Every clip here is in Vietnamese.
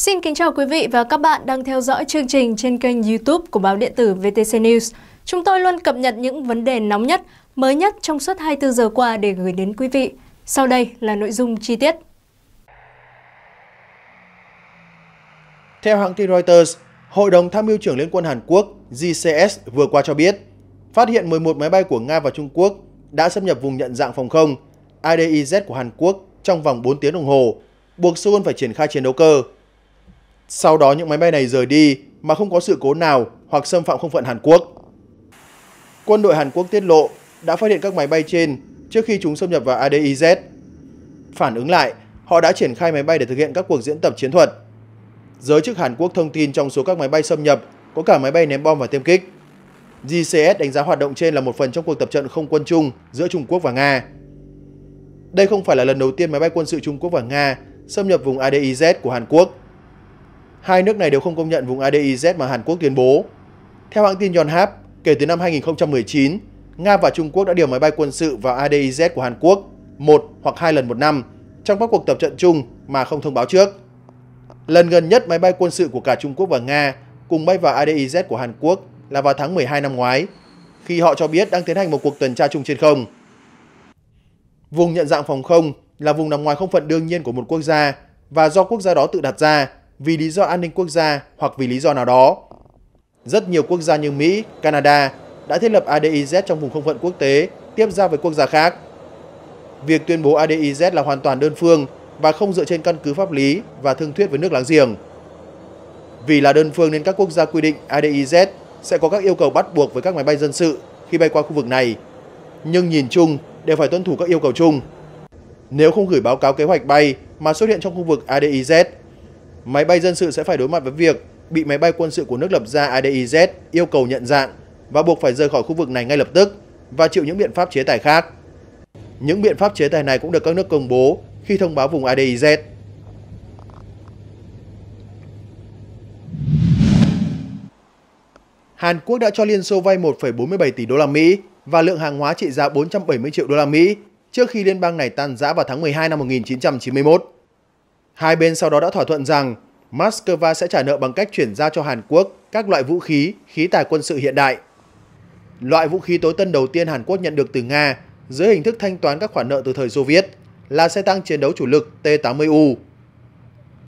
Xin kính chào quý vị và các bạn đang theo dõi chương trình trên kênh YouTube của báo điện tử VTC News. Chúng tôi luôn cập nhật những vấn đề nóng nhất, mới nhất trong suốt 24 giờ qua để gửi đến quý vị. Sau đây là nội dung chi tiết. Theo hãng tin Reuters, Hội đồng Tham mưu trưởng Liên quân Hàn Quốc GCS vừa qua cho biết, phát hiện 11 máy bay của Nga và Trung Quốc đã xâm nhập vùng nhận dạng phòng không IDIZ của Hàn Quốc trong vòng 4 tiếng đồng hồ, buộc Seoul phải triển khai chiến đấu cơ. Sau đó những máy bay này rời đi mà không có sự cố nào hoặc xâm phạm không phận Hàn Quốc. Quân đội Hàn Quốc tiết lộ đã phát hiện các máy bay trên trước khi chúng xâm nhập vào ADIZ. Phản ứng lại, họ đã triển khai máy bay để thực hiện các cuộc diễn tập chiến thuật. Giới chức Hàn Quốc thông tin trong số các máy bay xâm nhập có cả máy bay ném bom và tiêm kích. GCS đánh giá hoạt động trên là một phần trong cuộc tập trận không quân chung giữa Trung Quốc và Nga. Đây không phải là lần đầu tiên máy bay quân sự Trung Quốc và Nga xâm nhập vùng ADIZ của Hàn Quốc hai nước này đều không công nhận vùng ADIZ mà Hàn Quốc tuyên bố. Theo hãng tin Yonhap, kể từ năm 2019, Nga và Trung Quốc đã điều máy bay quân sự vào ADIZ của Hàn Quốc một hoặc hai lần một năm trong các cuộc tập trận chung mà không thông báo trước. Lần gần nhất máy bay quân sự của cả Trung Quốc và Nga cùng bay vào ADIZ của Hàn Quốc là vào tháng 12 năm ngoái, khi họ cho biết đang tiến hành một cuộc tuần tra chung trên không. Vùng nhận dạng phòng không là vùng nằm ngoài không phận đương nhiên của một quốc gia và do quốc gia đó tự đặt ra vì lý do an ninh quốc gia hoặc vì lý do nào đó. Rất nhiều quốc gia như Mỹ, Canada đã thiết lập ADIZ trong vùng không phận quốc tế tiếp ra với quốc gia khác. Việc tuyên bố ADIZ là hoàn toàn đơn phương và không dựa trên căn cứ pháp lý và thương thuyết với nước láng giềng. Vì là đơn phương nên các quốc gia quy định ADIZ sẽ có các yêu cầu bắt buộc với các máy bay dân sự khi bay qua khu vực này. Nhưng nhìn chung đều phải tuân thủ các yêu cầu chung. Nếu không gửi báo cáo kế hoạch bay mà xuất hiện trong khu vực ADIZ máy bay dân sự sẽ phải đối mặt với việc bị máy bay quân sự của nước lập ra IDIZ yêu cầu nhận dạng và buộc phải rời khỏi khu vực này ngay lập tức và chịu những biện pháp chế tài khác. Những biện pháp chế tài này cũng được các nước công bố khi thông báo vùng IDIZ. Hàn Quốc đã cho Liên Xô vay 1,47 tỷ đô la Mỹ và lượng hàng hóa trị giá 470 triệu đô la Mỹ trước khi liên bang này tan rã vào tháng 12 năm 1991. Hai bên sau đó đã thỏa thuận rằng Moscow sẽ trả nợ bằng cách chuyển giao cho Hàn Quốc các loại vũ khí, khí tài quân sự hiện đại. Loại vũ khí tối tân đầu tiên Hàn Quốc nhận được từ Nga dưới hình thức thanh toán các khoản nợ từ thời Xô Viết là xe tăng chiến đấu chủ lực T-80U.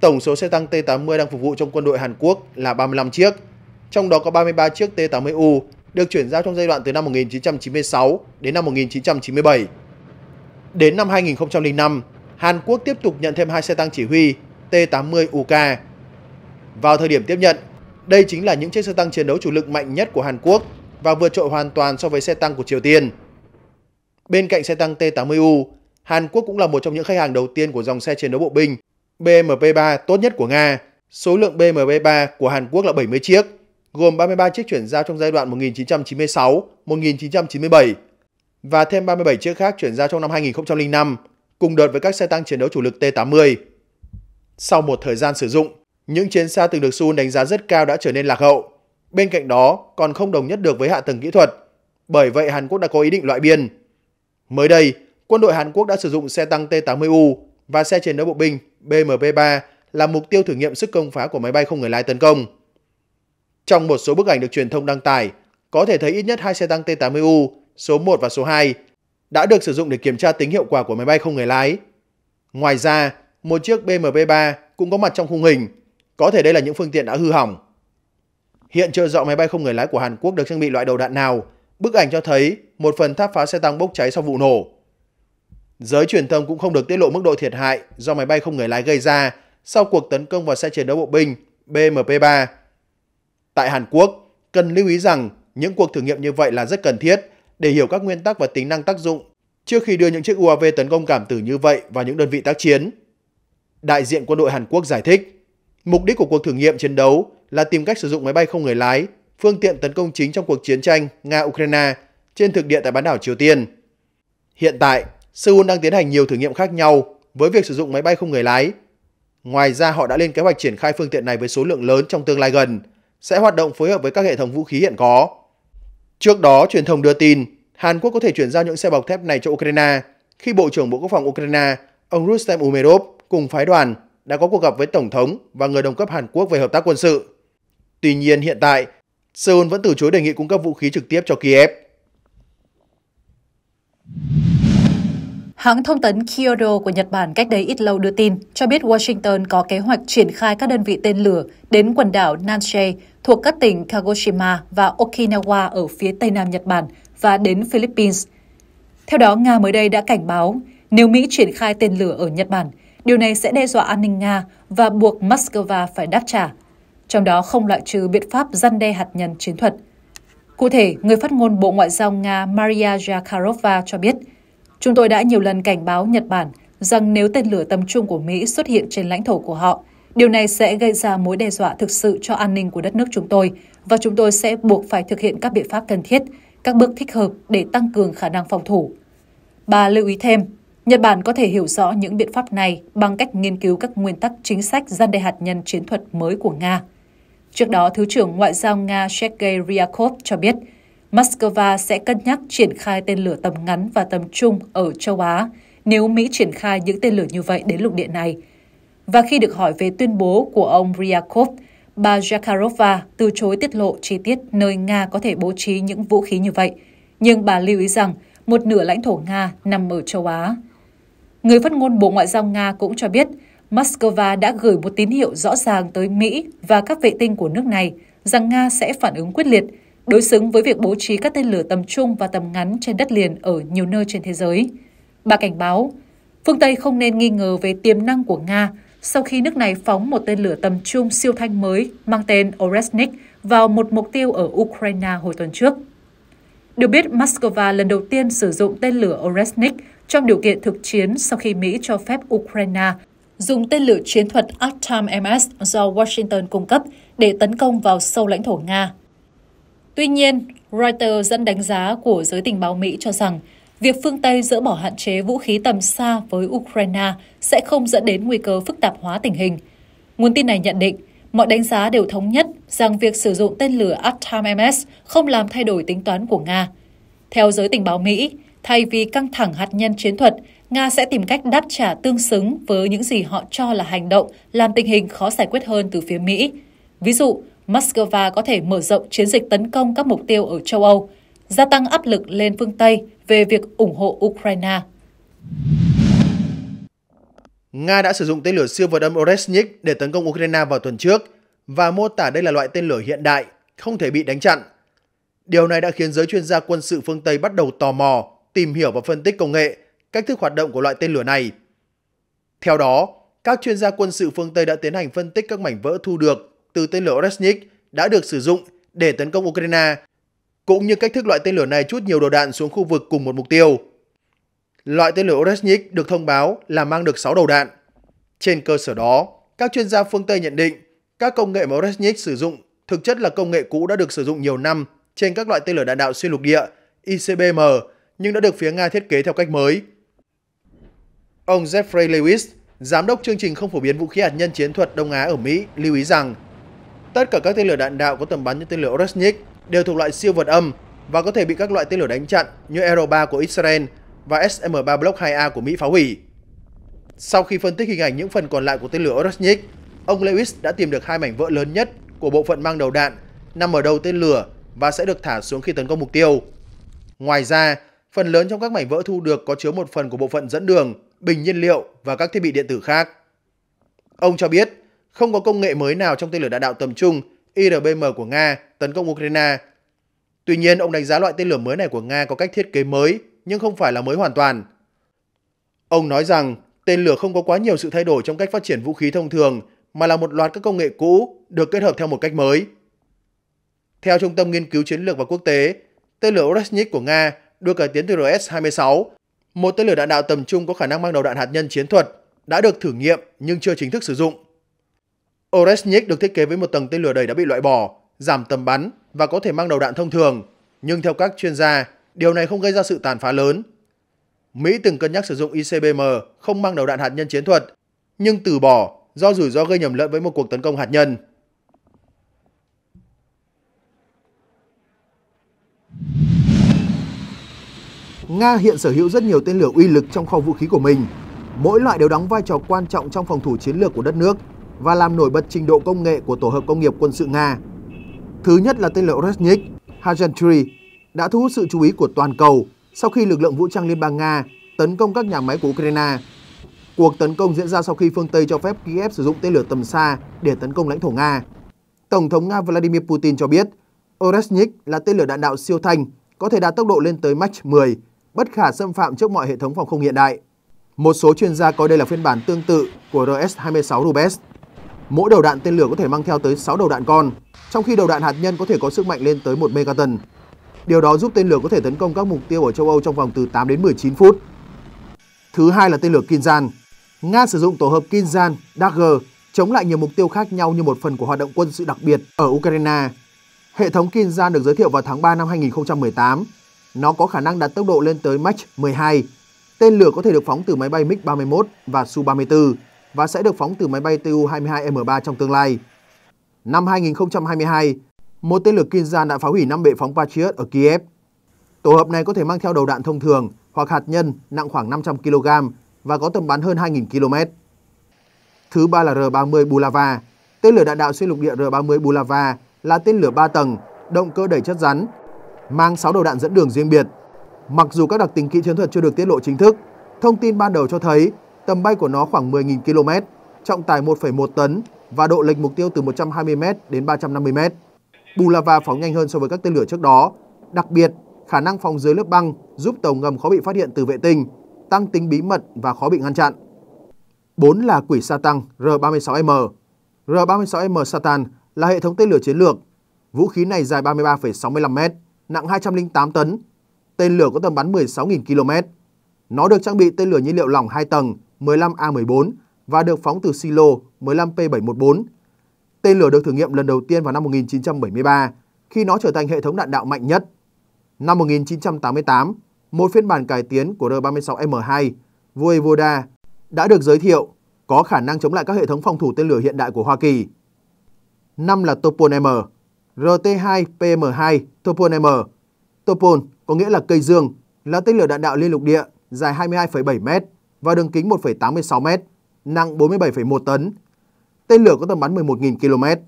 Tổng số xe tăng T-80 đang phục vụ trong quân đội Hàn Quốc là 35 chiếc, trong đó có 33 chiếc T-80U được chuyển giao trong giai đoạn từ năm 1996 đến năm 1997. Đến năm 2005, Hàn Quốc tiếp tục nhận thêm hai xe tăng chỉ huy T-80 UK. Vào thời điểm tiếp nhận, đây chính là những chiếc xe tăng chiến đấu chủ lực mạnh nhất của Hàn Quốc và vượt trội hoàn toàn so với xe tăng của Triều Tiên. Bên cạnh xe tăng T-80U, Hàn Quốc cũng là một trong những khách hàng đầu tiên của dòng xe chiến đấu bộ binh BMP-3 tốt nhất của Nga. Số lượng BMP-3 của Hàn Quốc là 70 chiếc, gồm 33 chiếc chuyển giao trong giai đoạn 1996-1997 và thêm 37 chiếc khác chuyển giao trong năm 2005 cùng đợt với các xe tăng chiến đấu chủ lực T-80. Sau một thời gian sử dụng, những chiến xa từng được Seoul đánh giá rất cao đã trở nên lạc hậu. Bên cạnh đó còn không đồng nhất được với hạ tầng kỹ thuật, bởi vậy Hàn Quốc đã có ý định loại biên. Mới đây, quân đội Hàn Quốc đã sử dụng xe tăng T-80U và xe chiến đấu bộ binh BMP-3 là mục tiêu thử nghiệm sức công phá của máy bay không người lái tấn công. Trong một số bức ảnh được truyền thông đăng tải, có thể thấy ít nhất hai xe tăng T-80U, số 1 và số 2 đã được sử dụng để kiểm tra tính hiệu quả của máy bay không người lái. Ngoài ra, một chiếc BMP-3 cũng có mặt trong khung hình, có thể đây là những phương tiện đã hư hỏng. Hiện chưa rõ máy bay không người lái của Hàn Quốc được trang bị loại đầu đạn nào, bức ảnh cho thấy một phần tháp phá xe tăng bốc cháy sau vụ nổ. Giới truyền thông cũng không được tiết lộ mức độ thiệt hại do máy bay không người lái gây ra sau cuộc tấn công vào xe chiến đấu bộ binh BMP-3. Tại Hàn Quốc, cần lưu ý rằng những cuộc thử nghiệm như vậy là rất cần thiết để hiểu các nguyên tắc và tính năng tác dụng trước khi đưa những chiếc UAV tấn công cảm tử như vậy vào những đơn vị tác chiến. Đại diện quân đội Hàn Quốc giải thích, mục đích của cuộc thử nghiệm chiến đấu là tìm cách sử dụng máy bay không người lái, phương tiện tấn công chính trong cuộc chiến tranh Nga-Ukraine trên thực địa tại bán đảo Triều Tiên. Hiện tại, Seoul đang tiến hành nhiều thử nghiệm khác nhau với việc sử dụng máy bay không người lái. Ngoài ra, họ đã lên kế hoạch triển khai phương tiện này với số lượng lớn trong tương lai gần, sẽ hoạt động phối hợp với các hệ thống vũ khí hiện có. Trước đó, truyền thông đưa tin Hàn Quốc có thể chuyển giao những xe bọc thép này cho Ukraine khi Bộ trưởng Bộ Quốc phòng Ukraine, ông Rustem Umerov cùng phái đoàn đã có cuộc gặp với Tổng thống và người đồng cấp Hàn Quốc về hợp tác quân sự. Tuy nhiên hiện tại, Seoul vẫn từ chối đề nghị cung cấp vũ khí trực tiếp cho Kiev. Hãng thông tấn Kyodo của Nhật Bản cách đây ít lâu đưa tin cho biết Washington có kế hoạch triển khai các đơn vị tên lửa đến quần đảo Nansei thuộc các tỉnh Kagoshima và Okinawa ở phía tây nam Nhật Bản và đến Philippines. Theo đó, Nga mới đây đã cảnh báo nếu Mỹ triển khai tên lửa ở Nhật Bản, điều này sẽ đe dọa an ninh Nga và buộc Moscow phải đáp trả, trong đó không loại trừ biện pháp răn đe hạt nhân chiến thuật. Cụ thể, người phát ngôn Bộ Ngoại giao Nga Maria Zakharova cho biết – Chúng tôi đã nhiều lần cảnh báo Nhật Bản rằng nếu tên lửa tầm trung của Mỹ xuất hiện trên lãnh thổ của họ, điều này sẽ gây ra mối đe dọa thực sự cho an ninh của đất nước chúng tôi và chúng tôi sẽ buộc phải thực hiện các biện pháp cần thiết, các bước thích hợp để tăng cường khả năng phòng thủ. Bà lưu ý thêm, Nhật Bản có thể hiểu rõ những biện pháp này bằng cách nghiên cứu các nguyên tắc chính sách gian đe hạt nhân chiến thuật mới của Nga. Trước đó, Thứ trưởng Ngoại giao Nga Sergei Ryakov cho biết – Moscow sẽ cân nhắc triển khai tên lửa tầm ngắn và tầm trung ở châu Á nếu Mỹ triển khai những tên lửa như vậy đến lục địa này. Và khi được hỏi về tuyên bố của ông Ryakov, bà Zakharova từ chối tiết lộ chi tiết nơi Nga có thể bố trí những vũ khí như vậy, nhưng bà lưu ý rằng một nửa lãnh thổ Nga nằm ở châu Á. Người phát ngôn Bộ Ngoại giao Nga cũng cho biết, Moscow đã gửi một tín hiệu rõ ràng tới Mỹ và các vệ tinh của nước này rằng Nga sẽ phản ứng quyết liệt đối xứng với việc bố trí các tên lửa tầm trung và tầm ngắn trên đất liền ở nhiều nơi trên thế giới. Bà cảnh báo, phương Tây không nên nghi ngờ về tiềm năng của Nga sau khi nước này phóng một tên lửa tầm trung siêu thanh mới mang tên Oresnik vào một mục tiêu ở Ukraine hồi tuần trước. Được biết, Moscow lần đầu tiên sử dụng tên lửa Oresnik trong điều kiện thực chiến sau khi Mỹ cho phép Ukraine dùng tên lửa chiến thuật Atam-MS do Washington cung cấp để tấn công vào sâu lãnh thổ Nga Tuy nhiên, Reuters dẫn đánh giá của giới tình báo Mỹ cho rằng việc phương Tây dỡ bỏ hạn chế vũ khí tầm xa với Ukraine sẽ không dẫn đến nguy cơ phức tạp hóa tình hình. Nguồn tin này nhận định, mọi đánh giá đều thống nhất rằng việc sử dụng tên lửa atam không làm thay đổi tính toán của Nga. Theo giới tình báo Mỹ, thay vì căng thẳng hạt nhân chiến thuật, Nga sẽ tìm cách đáp trả tương xứng với những gì họ cho là hành động làm tình hình khó giải quyết hơn từ phía Mỹ. Ví dụ, Moscow có thể mở rộng chiến dịch tấn công các mục tiêu ở châu Âu, gia tăng áp lực lên phương Tây về việc ủng hộ Ukraine. Nga đã sử dụng tên lửa siêu vượt âm Oresnik để tấn công Ukraine vào tuần trước và mô tả đây là loại tên lửa hiện đại, không thể bị đánh chặn. Điều này đã khiến giới chuyên gia quân sự phương Tây bắt đầu tò mò, tìm hiểu và phân tích công nghệ, cách thức hoạt động của loại tên lửa này. Theo đó, các chuyên gia quân sự phương Tây đã tiến hành phân tích các mảnh vỡ thu được từ tên lửa Oreshnik đã được sử dụng để tấn công Ukraine, cũng như cách thức loại tên lửa này chút nhiều đầu đạn xuống khu vực cùng một mục tiêu. Loại tên lửa Oreshnik được thông báo là mang được 6 đầu đạn. Trên cơ sở đó, các chuyên gia phương Tây nhận định các công nghệ mà Oreshnik sử dụng thực chất là công nghệ cũ đã được sử dụng nhiều năm trên các loại tên lửa đạn đạo xuyên lục địa ICBM nhưng đã được phía Nga thiết kế theo cách mới. Ông Jeffrey Lewis, giám đốc chương trình không phổ biến vũ khí hạt nhân chiến thuật Đông Á ở Mỹ, lưu ý rằng Tất cả các tên lửa đạn đạo có tầm bắn như tên lửa Oreshnik đều thuộc loại siêu vượt âm và có thể bị các loại tên lửa đánh chặn như Aero 3 của Israel và SM-3 Block 2A của Mỹ phá hủy. Sau khi phân tích hình ảnh những phần còn lại của tên lửa Oreshnik, ông Lewis đã tìm được hai mảnh vỡ lớn nhất của bộ phận mang đầu đạn nằm ở đầu tên lửa và sẽ được thả xuống khi tấn công mục tiêu. Ngoài ra, phần lớn trong các mảnh vỡ thu được có chứa một phần của bộ phận dẫn đường, bình nhiên liệu và các thiết bị điện tử khác. Ông cho biết, không có công nghệ mới nào trong tên lửa đạn đạo tầm trung IRBM của Nga tấn công Ukraine. Tuy nhiên, ông đánh giá loại tên lửa mới này của Nga có cách thiết kế mới nhưng không phải là mới hoàn toàn. Ông nói rằng tên lửa không có quá nhiều sự thay đổi trong cách phát triển vũ khí thông thường mà là một loạt các công nghệ cũ được kết hợp theo một cách mới. Theo Trung tâm Nghiên cứu Chiến lược và Quốc tế, tên lửa Oreshnik của Nga được cải tiến từ RS-26, một tên lửa đạn đạo tầm trung có khả năng mang đầu đạn hạt nhân chiến thuật, đã được thử nghiệm nhưng chưa chính thức sử dụng. Oreshnik được thiết kế với một tầng tên lửa đầy đã bị loại bỏ, giảm tầm bắn và có thể mang đầu đạn thông thường. Nhưng theo các chuyên gia, điều này không gây ra sự tàn phá lớn. Mỹ từng cân nhắc sử dụng ICBM không mang đầu đạn hạt nhân chiến thuật, nhưng từ bỏ do rủi ro gây nhầm lẫn với một cuộc tấn công hạt nhân. Nga hiện sở hữu rất nhiều tên lửa uy lực trong kho vũ khí của mình. Mỗi loại đều đóng vai trò quan trọng trong phòng thủ chiến lược của đất nước và làm nổi bật trình độ công nghệ của tổ hợp công nghiệp quân sự Nga. Thứ nhất là tên lửa Resnik Hagentry đã thu hút sự chú ý của toàn cầu sau khi lực lượng vũ trang Liên bang Nga tấn công các nhà máy của Ukraine. Cuộc tấn công diễn ra sau khi phương Tây cho phép Kiev sử dụng tên lửa tầm xa để tấn công lãnh thổ Nga. Tổng thống Nga Vladimir Putin cho biết, Oresnik là tên lửa đạn đạo siêu thanh, có thể đạt tốc độ lên tới Mach 10, bất khả xâm phạm trước mọi hệ thống phòng không hiện đại. Một số chuyên gia coi đây là phiên bản tương tự của RS-26 Rubes Mỗi đầu đạn tên lửa có thể mang theo tới 6 đầu đạn con, trong khi đầu đạn hạt nhân có thể có sức mạnh lên tới 1 megaton. Điều đó giúp tên lửa có thể tấn công các mục tiêu ở châu Âu trong vòng từ 8 đến 19 phút. Thứ hai là tên lửa Kinzhan. Nga sử dụng tổ hợp Kinzhan, Dagger chống lại nhiều mục tiêu khác nhau như một phần của hoạt động quân sự đặc biệt ở Ukraine. Hệ thống Kinzhan được giới thiệu vào tháng 3 năm 2018. Nó có khả năng đạt tốc độ lên tới Mach 12. Tên lửa có thể được phóng từ máy bay MiG-31 và Su-34 và sẽ được phóng từ máy bay Tu-22M3 trong tương lai. Năm 2022, một tên lửa Kinzhan đã phá hủy 5 bệ phóng Patriot ở Kiev. Tổ hợp này có thể mang theo đầu đạn thông thường hoặc hạt nhân nặng khoảng 500 kg và có tầm bắn hơn 2.000 km. Thứ ba là R-30 Bulava. Tên lửa đạn đạo xuyên lục địa R-30 Bulava là tên lửa 3 tầng, động cơ đẩy chất rắn, mang 6 đầu đạn dẫn đường riêng biệt. Mặc dù các đặc tính kỹ chiến thuật chưa được tiết lộ chính thức, thông tin ban đầu cho thấy Tầm bay của nó khoảng 10.000 km, trọng tải 1,1 tấn và độ lệch mục tiêu từ 120m đến 350m. Bulava phóng nhanh hơn so với các tên lửa trước đó. Đặc biệt, khả năng phóng dưới lớp băng giúp tàu ngầm khó bị phát hiện từ vệ tinh, tăng tính bí mật và khó bị ngăn chặn. 4 là quỷ sa tăng R-36M. R-36M Satan là hệ thống tên lửa chiến lược. Vũ khí này dài 33,65 m, nặng 208 tấn. Tên lửa có tầm bắn 16.000 km. Nó được trang bị tên lửa nhiên liệu lỏng 2 tầng 15A14 và được phóng từ silo 15P714. Tên lửa được thử nghiệm lần đầu tiên vào năm 1973 khi nó trở thành hệ thống đạn đạo mạnh nhất. Năm 1988, một phiên bản cải tiến của R-36M2 Voevoda đã được giới thiệu có khả năng chống lại các hệ thống phòng thủ tên lửa hiện đại của Hoa Kỳ. Năm là Topol M, RT2PM2 Topol M. Topol có nghĩa là cây dương, là tên lửa đạn đạo liên lục địa dài 22,7 mét và đường kính 1,86m, nặng 47,1 tấn. Tên lửa có tầm bắn 11.000 km.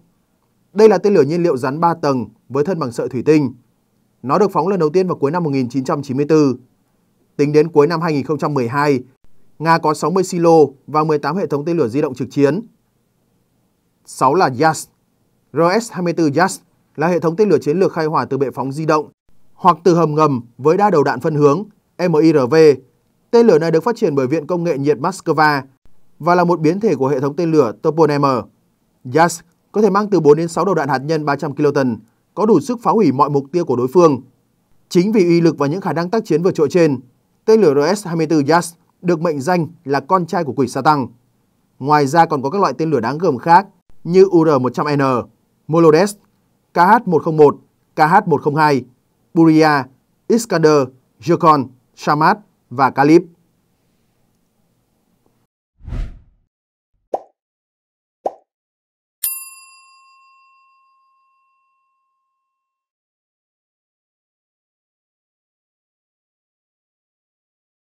Đây là tên lửa nhiên liệu rắn 3 tầng với thân bằng sợi thủy tinh. Nó được phóng lần đầu tiên vào cuối năm 1994. Tính đến cuối năm 2012, Nga có 60 silo và 18 hệ thống tên lửa di động trực chiến. 6 là Yas. RS-24 Yas là hệ thống tên lửa chiến lược khai hỏa từ bệ phóng di động hoặc từ hầm ngầm với đa đầu đạn phân hướng MIRV Tên lửa này được phát triển bởi Viện Công nghệ nhiệt Moscow và là một biến thể của hệ thống tên lửa Topol-M. Yas có thể mang từ 4 đến 6 đầu đạn hạt nhân 300 kiloton, có đủ sức phá hủy mọi mục tiêu của đối phương. Chính vì uy lực và những khả năng tác chiến vượt trội trên, tên lửa RS-24 Yas được mệnh danh là con trai của quỷ sa tăng. Ngoài ra còn có các loại tên lửa đáng gờm khác như UR-100N, Molodes, KH-101, KH-102, Buria, Iskander, Jokon, Shamat và Calip.